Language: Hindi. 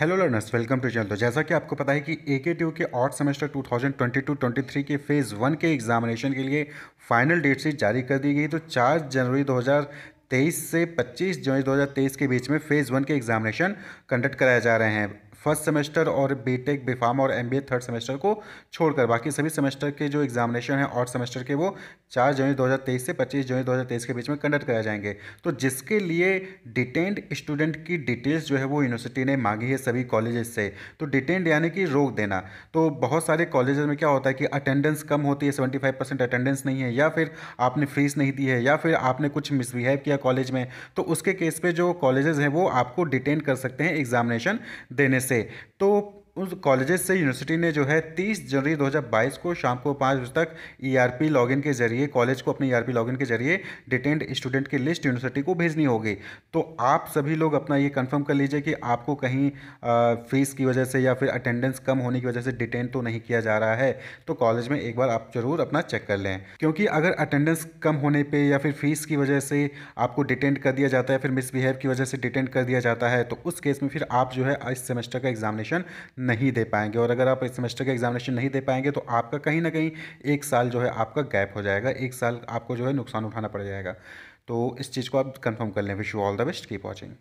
hello learners welcome to channel तो जैसा कि आपको पता है कि ए के के ऑट सेमेस्टर 2022-23 के फेज़ वन के एग्जामिनेशन के लिए फाइनल डेट सीट जारी कर दी गई तो 4 जनवरी तेईस से पच्चीस जून तेईस के बीच में फ़ेज़ वन के एग्जामिनेशन कंडक्ट कराए जा रहे हैं फर्स्ट सेमेस्टर और बीटेक बीफार्म और एमबीए थर्ड सेमेस्टर को छोड़कर बाकी सभी सेमेस्टर के जो एग्जामिनेशन है और सेमेस्टर के वो चार जनवरी 2023 से 25 जनवरी 2023 के बीच में कंडक्ट कराए जाएंगे तो जिसके लिए डिटेंड स्टूडेंट की डिटेल्स जो है वो यूनिवर्सिटी ने मांगी है सभी कॉलेजेस से तो डिटेंड यानी कि रोक देना तो बहुत सारे कॉलेज में क्या होता है कि अटेंडेंस कम होती है सेवेंटी अटेंडेंस नहीं है या फिर आपने फीस नहीं दी है या फिर आपने कुछ मिसबिहेव किया कॉलेज में तो उसके केस पे जो कॉलेजेस हैं वो आपको डिटेन कर सकते हैं एग्जामिनेशन देने से तो उस कॉलेजेस से यूनिवर्सिटी ने जो है 30 जनवरी 2022 को शाम को पाँच बजे तक ईआरपी e लॉगिन के जरिए कॉलेज को अपने ईआरपी e लॉगिन के जरिए डिटेंड स्टूडेंट की लिस्ट यूनिवर्सिटी को भेजनी होगी तो आप सभी लोग अपना ये कंफर्म कर लीजिए कि आपको कहीं फीस की वजह से या फिर अटेंडेंस कम होने की वजह से डिटेंड तो नहीं किया जा रहा है तो कॉलेज में एक बार आप ज़रूर अपना चेक कर लें क्योंकि अगर अटेंडेंस कम होने पर या फिर फीस की वजह से आपको डिटेंड कर दिया जाता है फिर मिसबिहेव की वजह से डिटेंड कर दिया जाता है तो उस केस में फिर आप जो है इस सेमेस्टर का एग्जामिनेशन नहीं दे पाएंगे और अगर आप इस सेमेस्टर का एग्जामिनेशन नहीं दे पाएंगे तो आपका कहीं ना कहीं एक साल जो है आपका गैप हो जाएगा एक साल आपको जो है नुकसान उठाना पड़ जाएगा तो इस चीज़ को आप कंफर्म कर लें wish you all the best keep watching